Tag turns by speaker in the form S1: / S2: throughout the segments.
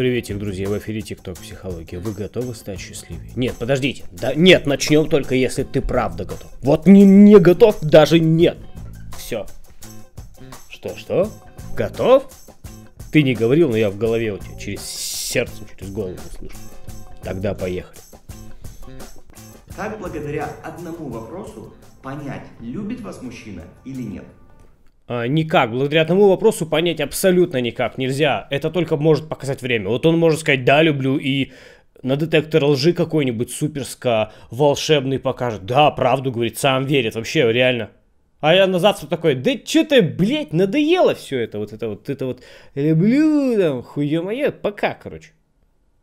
S1: Приветик, друзья, в эфире ТикТок Психология. Вы готовы стать счастливее? Нет, подождите. Да, нет, начнем только если ты правда готов. Вот не, не готов, даже нет. Все. Что-что? Готов? Ты не говорил, но я в голове у тебя через сердце, через голову слышу. Тогда поехали. Как благодаря одному вопросу понять, любит вас мужчина или нет? А, никак. Благодаря одному вопросу понять абсолютно никак нельзя. Это только может показать время. Вот он может сказать «да, люблю» и на детектор лжи какой-нибудь суперско волшебный покажет. Да, правду говорит, сам верит, вообще реально. А я на завтра такой, да что ты, блядь, надоело все это, вот это вот, это вот, люблю, там, хуе мое, пока, короче.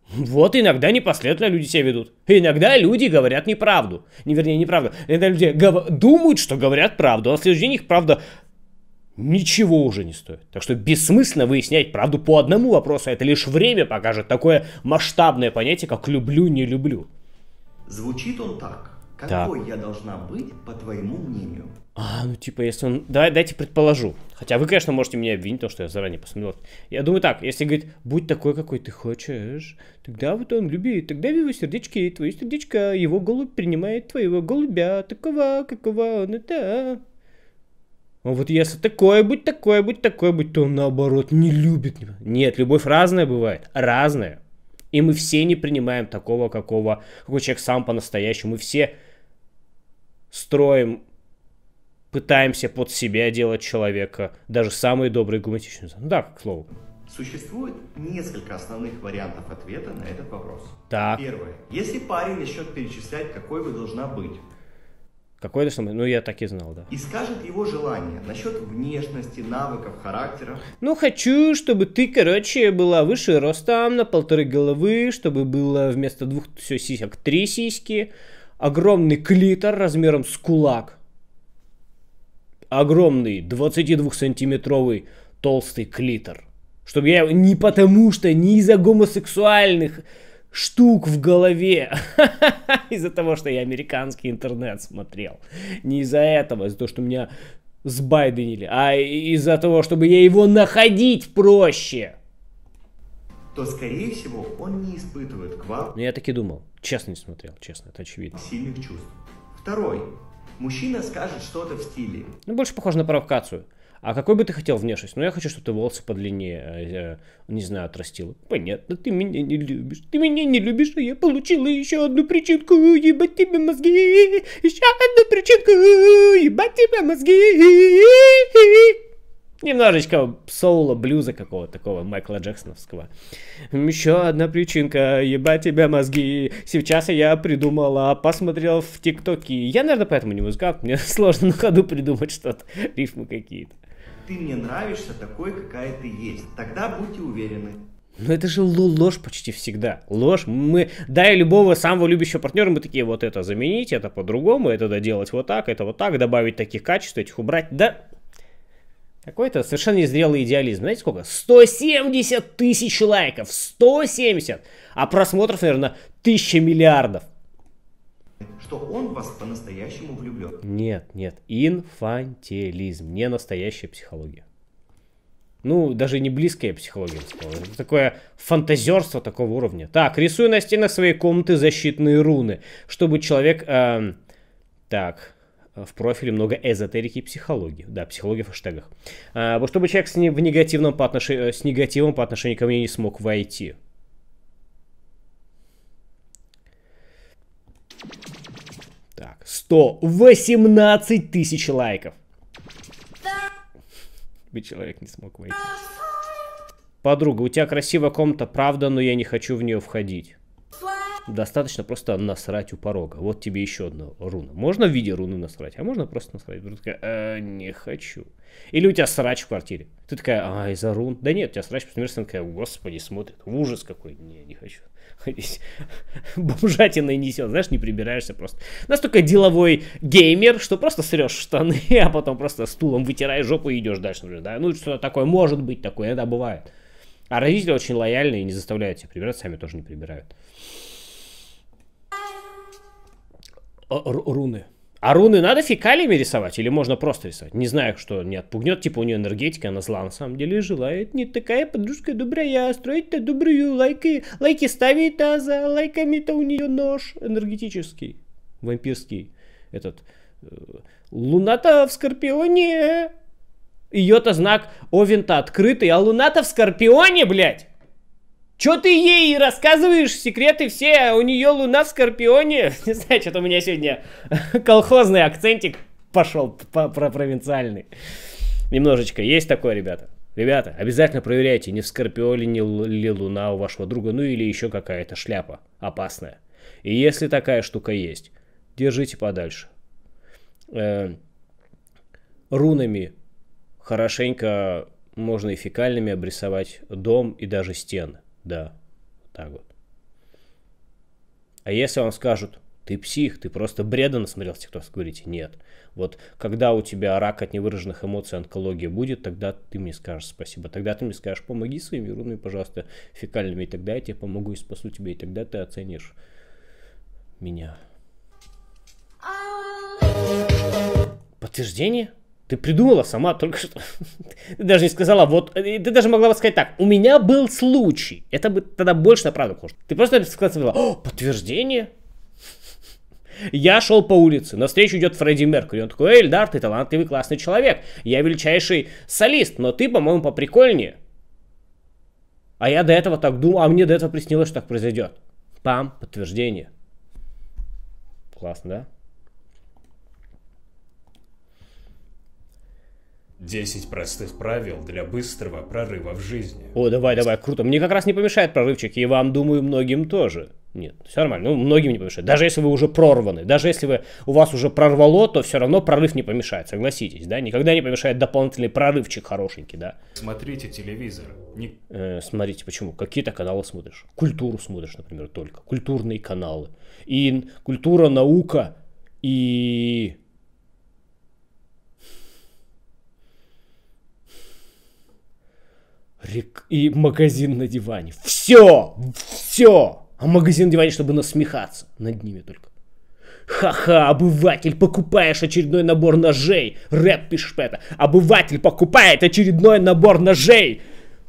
S1: Вот иногда непоследовательно люди себя ведут. Иногда люди говорят неправду. Не, вернее, неправду. Иногда люди думают, что говорят правду, а в следующий день их правда ничего уже не стоит. Так что бессмысленно выяснять правду по одному вопросу. Это лишь время покажет такое масштабное понятие, как «люблю, не люблю». Звучит он так. Какой так. я должна быть, по твоему мнению? А, ну типа, если он... Давай, дайте предположу. Хотя вы, конечно, можете меня обвинить, потому что я заранее посмотрел. Я думаю так, если говорит, будь такой, какой ты хочешь, тогда вот он любит, тогда в его сердечке, и твое сердечко, его голубь принимает твоего голубя, такого, какого он это... А вот если такое быть, такое быть, такое быть, то он наоборот не любит. Нет, любовь разная бывает. Разная. И мы все не принимаем такого, какого, какой человек сам по-настоящему. Мы все строим, пытаемся под себя делать человека, даже самые добрые гуманистичные. Да, к слову. Существует несколько основных вариантов ответа на этот вопрос. Так. Первое. Если парень начнет перечислять, какой вы должна быть, какой-то что Ну, я так и знал, да. И скажет его желание насчет внешности, навыков, характера. Ну, хочу, чтобы ты, короче, была выше ростом на полторы головы, чтобы было вместо двух все сисек три сиськи, огромный клитор размером с кулак, огромный 22-сантиметровый толстый клитор. Чтобы я не потому что, не из-за гомосексуальных штук в голове из-за того, что я американский интернет смотрел. Не из-за этого, из-за того, что меня сбайденили, а из-за того, чтобы я его находить проще. То, скорее всего, он не испытывает к вам... Я так и думал. Честно не смотрел, честно, это очевидно. Сильных чувств. Второй. Мужчина скажет что-то в стиле. Ну, больше похоже на провокацию. А какой бы ты хотел внешность? Ну, я хочу, чтобы ты волосы подлиннее, а, не знаю, отрастил. Понятно, ну ты меня не любишь. Ты меня не любишь, а я получила еще одну причинку. Ебать тебе мозги. Еще одну причинку. Ебать тебе мозги. Немножечко соло блюза какого-то такого Майкла Джексоновского. Еще одна причинка, ебать тебя мозги. Сейчас я придумала, посмотрел в ТикТоке. Я, наверное, поэтому не музыкант, мне сложно на ходу придумать что-то, рифмы какие-то ты мне нравишься такой, какая ты есть. Тогда будьте уверены, но ну, это же ложь почти всегда. Ложь. Мы, да, и любого самого любящего партнера мы такие, вот это заменить, это по-другому, это доделать вот так, это вот так, добавить таких качеств, этих убрать. Да, какой-то совершенно незрелый идеализм. Знаете сколько? 170 тысяч лайков. 170. А просмотров, наверное, тысяча миллиардов что он вас по-настоящему влюблен. Нет, нет, инфантилизм, не настоящая психология. Ну, даже не близкая психология, типа, Это такое фантазерство такого уровня. Так, рисую на стенах своей комнаты защитные руны, чтобы человек... Э, так, в профиле много эзотерики и психологии. Да, психология в хэштегах. А, чтобы человек с, не, в негативном по отнош... Э, с негативом по отношению ко мне не смог войти. Так, 118 тысяч лайков. Бы человек не смог войти. Подруга, у тебя красивая комната, правда, но я не хочу в нее входить достаточно просто насрать у порога. Вот тебе еще одна руна. Можно в виде руны насрать, а можно просто насрать. Ты такая, э, не хочу. Или у тебя срач в квартире. Ты такая, а, из-за рун. Да нет, у тебя срач, например, такая, господи, смотрит. Ужас какой. Не, не хочу. Здесь бомжатиной несет, знаешь, не прибираешься просто. Настолько деловой геймер, что просто срешь штаны, а потом просто стулом вытираешь жопу и идешь дальше. Да? Ну, что то такое может быть, такое иногда бывает. А родители очень лояльны и не заставляют тебя прибирать, сами тоже не прибирают. Э, руны. А руны надо фекалиями рисовать или можно просто рисовать? Не знаю, что не отпугнет. Типа у нее энергетика, она зла на самом деле желает. Не такая подружка добрая, а строить-то добрую, лайки, лайки ставит, а за лайками-то у нее нож энергетический, вампирский этот. Э, Луната в Скорпионе. Ее-то знак Овента открытый, а Луната в Скорпионе, блядь. Чё ты ей рассказываешь секреты все? У нее луна в Скорпионе. Не знаю, что-то у меня сегодня колхозный акцентик пошел про провинциальный. Немножечко. Есть такое, ребята. Ребята, обязательно проверяйте, не в Скорпионе не ли луна у вашего друга, ну или еще какая-то шляпа опасная. И если такая штука есть, держите подальше. Э, рунами хорошенько можно и фекальными обрисовать дом и даже стены да, вот так вот. А если вам скажут, ты псих, ты просто бреда насмотрел кто говорите, нет. Вот когда у тебя рак от невыраженных эмоций, онкология будет, тогда ты мне скажешь спасибо. Тогда ты мне скажешь, помоги своими рунами, пожалуйста, фекальными, и тогда я тебе помогу и спасу тебя, и тогда ты оценишь меня. Подтверждение? Ты придумала сама только что. Ты даже не сказала, вот... Ты даже могла бы сказать так. У меня был случай. Это бы тогда больше на правду похоже. Ты просто сказала, о, подтверждение. Я шел по улице, навстречу идет Фредди Меркьюри. Он такой, Эльдар, ты талантливый, классный человек. Я величайший солист, но ты, по-моему, поприкольнее. А я до этого так думал, а мне до этого приснилось, что так произойдет. Пам, подтверждение. Классно, да? 10 простых правил для быстрого прорыва в жизни. О, давай, давай, круто. Мне как раз не помешает прорывчик, и вам, думаю, многим тоже. Нет, все нормально. Ну, многим не помешает. Даже если вы уже прорваны, даже если вы, у вас уже прорвало, то все равно прорыв не помешает, согласитесь, да? Никогда не помешает дополнительный прорывчик хорошенький, да? Смотрите телевизор. Не... Э, смотрите, почему? Какие-то каналы смотришь. Культуру смотришь, например, только. Культурные каналы. И культура, наука и Рек... и магазин на диване. Все! Все! А магазин на диване, чтобы насмехаться над ними только. Ха-ха, обыватель, покупаешь очередной набор ножей. Рэп пишет про это. Обыватель покупает очередной набор ножей.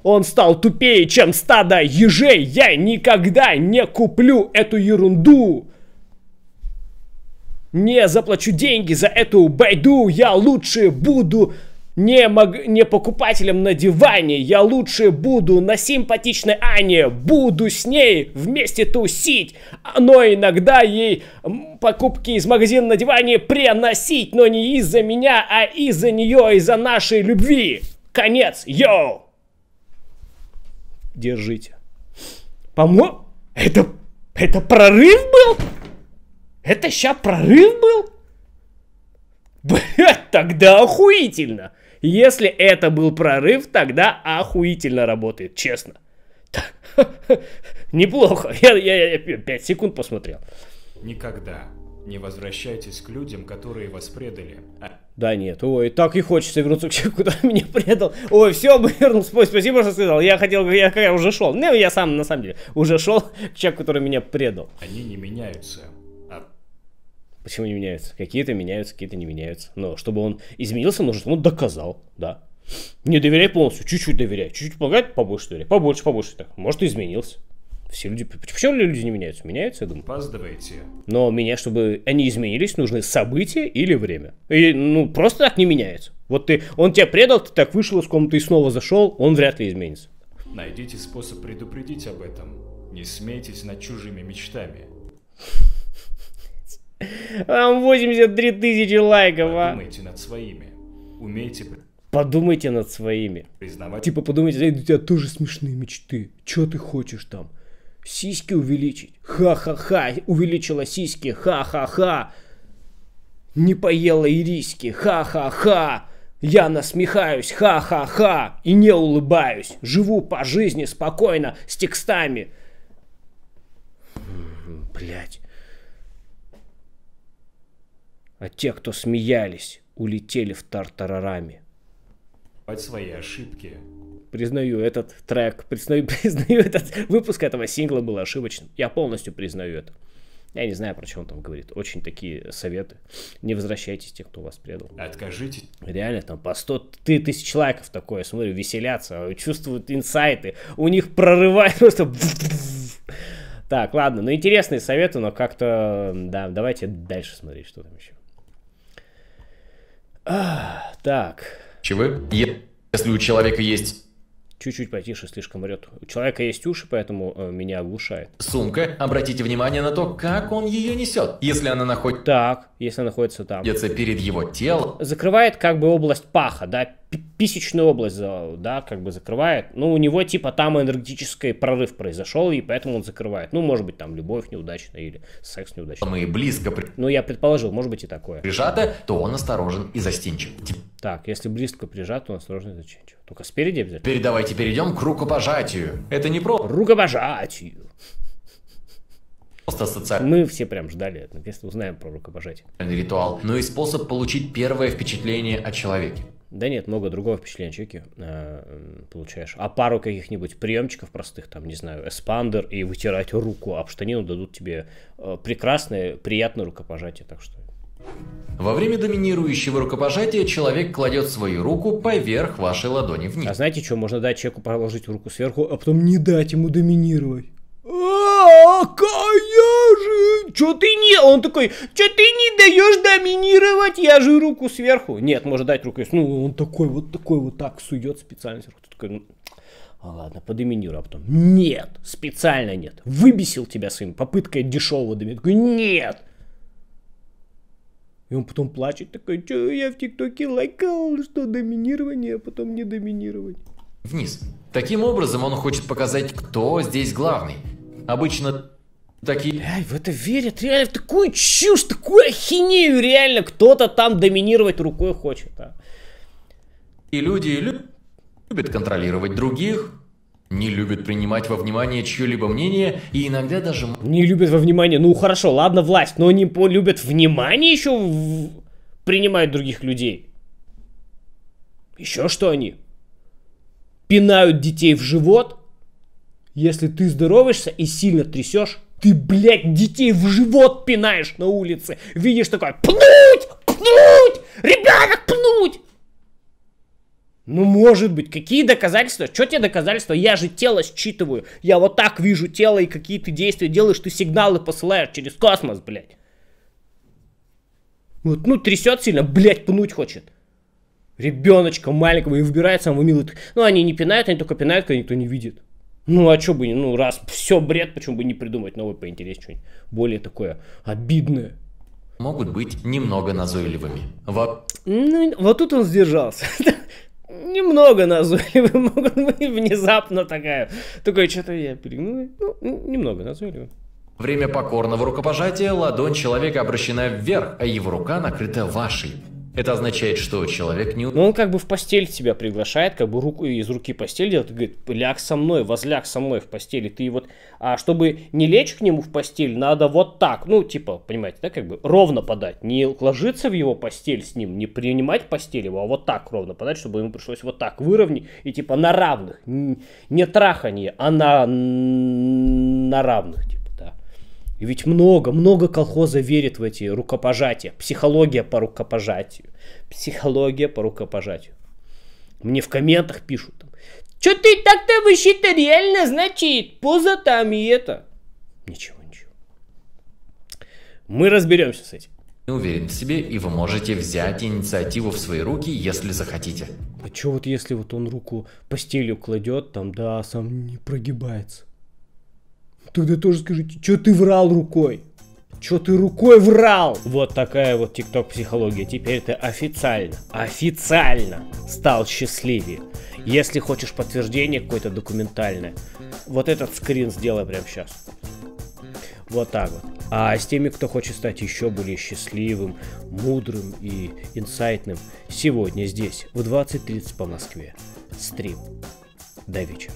S1: Он стал тупее, чем стадо ежей. Я никогда не куплю эту ерунду. Не заплачу деньги за эту байду. Я лучше буду не, маг... не покупателем на диване. Я лучше буду на симпатичной Ане. Буду с ней вместе тусить. Но иногда ей покупки из магазина на диване приносить. Но не из-за меня, а из-за нее, из-за нашей любви. Конец. Йоу! Держите. Помо... Это... Это прорыв был? Это ща прорыв был? Блять, тогда охуительно. Если это был прорыв, тогда охуительно работает, честно. Неплохо. Я, я, я 5 секунд посмотрел. Никогда не возвращайтесь к людям, которые вас предали. А да нет, ой, так и хочется вернуться к человеку, который меня предал. Ой, все, вернулся, спасибо, что сказал. Я хотел, я, я уже шел. Не, ну, я сам, на самом деле, уже шел к человеку, который меня предал. Они не меняются. Почему не меняются? Какие-то меняются, какие-то не меняются. Но чтобы он изменился, нужно, чтобы он доказал, да. Не доверяй полностью, чуть-чуть доверяй. Чуть-чуть помогает, побольше доверяй, побольше, побольше. Так, может, и изменился. Все люди... Почему люди не меняются? Меняются, я думаю. Опаздывайте. Но меня, чтобы они изменились, нужны события или время. И, ну, просто так не меняется. Вот ты... Он тебя предал, ты так вышел из комнаты и снова зашел, он вряд ли изменится. Найдите способ предупредить об этом. Не смейтесь над чужими мечтами. Там 83 тысячи лайков, а. Подумайте над своими. Умейте... Подумайте над своими. Признавать... Типа подумайте, у тебя тоже смешные мечты. Чё ты хочешь там? Сиськи увеличить? Ха-ха-ха, увеличила сиськи, ха-ха-ха. Не поела ириски, ха-ха-ха. Я насмехаюсь, ха-ха-ха, и не улыбаюсь. Живу по жизни спокойно, с текстами. Блять а те, кто смеялись, улетели в Тартарарами. Под свои ошибки. Признаю этот трек, признаю, признаю этот выпуск этого сингла был ошибочным. Я полностью признаю это. Я не знаю, про что он там говорит. Очень такие советы. Не возвращайтесь тех, кто вас предал. Откажите. Реально, там по 100 тысяч лайков такое. Смотрю, веселятся, чувствуют инсайты. У них прорывает просто... Так, ладно, ну интересные советы, но как-то... Да, давайте дальше смотреть, что там еще так. Чего? Если у человека есть чуть-чуть потише слишком орет. У человека есть уши, поэтому э, меня оглушает. Сумка. Обратите внимание на то, как он ее несет. Если она находится... Так, если она находится там. Если перед его телом. Закрывает как бы область паха, да, писечную область, да, как бы закрывает. Ну, у него типа там энергетический прорыв произошел, и поэтому он закрывает. Ну, может быть, там любовь неудачная или секс неудачный. Мы близко... При... Ну, я предположил, может быть и такое. Прижато, то он осторожен и застенчив. Так, если близко прижат, то он осторожен и застенчив. Только спереди обязательно. Теперь давайте перейдем к рукопожатию. Это не про... Рукопожатию. Просто социально. Мы все прям ждали, наконец-то узнаем про рукопожатие. Ритуал, но ну и способ получить первое впечатление о человеке. Да нет, много другого впечатления чеки э, получаешь. А пару каких-нибудь приемчиков простых, там, не знаю, эспандер и вытирать руку об штанину дадут тебе э, прекрасное, приятное рукопожатие. Так что во время доминирующего рукопожатия человек кладет свою руку поверх вашей ладони вниз. А знаете что, можно дать человеку положить руку сверху, а потом не дать ему доминировать. А, же, Чё ты не? Он такой, чё ты не даешь доминировать? Я же руку сверху. Нет, можно дать руку. Ну, он такой, вот такой, вот так сует специально сверху. Ты такой, «Ну, а ладно, подоминируй, а потом нет, специально нет. Выбесил тебя своим попыткой дешевого доминирования. Нет, и он потом плачет, такой, что я в ТикТоке лайкал, что доминирование, а потом не доминирование. Вниз. Таким образом он хочет показать, кто здесь главный. Обычно такие... Блядь, в это верят, реально, в такую чушь, такую ахинею, реально, кто-то там доминировать рукой хочет, а. И люди любят контролировать других, не любят принимать во внимание чье-либо мнение и иногда даже... Не любят во внимание, ну хорошо, ладно, власть, но не по любят внимание еще в... принимают других людей. Еще что они? Пинают детей в живот? Если ты здоровишься и сильно трясешь, ты, блядь, детей в живот пинаешь на улице. Видишь такое, пнуть, пнуть, ребенок пнуть. Ну, может быть. Какие доказательства? Что тебе доказательства? Я же тело считываю. Я вот так вижу тело и какие ты действия делаешь. Ты сигналы посылаешь через космос, блядь. Вот, ну, трясет сильно, блядь, пнуть хочет. Ребеночка маленького и выбирает самого милого. Ну, они не пинают, они только пинают, когда никто не видит. Ну, а что бы, ну, раз все бред, почему бы не придумать новый поинтереснее что-нибудь более такое обидное могут быть немного назойливыми. Во... Ну, вот тут он сдержался. немного назойливым могут быть внезапно такая. Такое что-то я перегнул. Ну, немного назойливым. Время покорного рукопожатия ладонь человека обращена вверх, а его рука накрыта вашей. Это означает, что человек не... Ну, он как бы в постель тебя приглашает, как бы руку из руки постель делает, и говорит, ляг со мной, возляг со мной в постели. Ты вот, а чтобы не лечь к нему в постель, надо вот так, ну, типа, понимаете, да, как бы ровно подать. Не ложиться в его постель с ним, не принимать постель его, а вот так ровно подать, чтобы ему пришлось вот так выровнять и типа на равных. Не трахание, а на, на равных, типа. И ведь много, много колхоза верит в эти рукопожатия. Психология по рукопожатию. Психология по рукопожатию. Мне в комментах пишут. Что ты так-то вообще-то реально значит? Поза там и это. Ничего, ничего. Мы разберемся с этим. Не уверен в себе, и вы можете взять инициативу в свои руки, если захотите. А чё вот если вот он руку постелью кладет, там, да, сам не прогибается? тогда тоже скажите, что ты врал рукой? что ты рукой врал? Вот такая вот тикток психология. Теперь ты официально, официально стал счастливее. Если хочешь подтверждение какое-то документальное, вот этот скрин сделай прямо сейчас. Вот так вот. А с теми, кто хочет стать еще более счастливым, мудрым и инсайтным, сегодня здесь в 20.30 по Москве стрим. До вечера.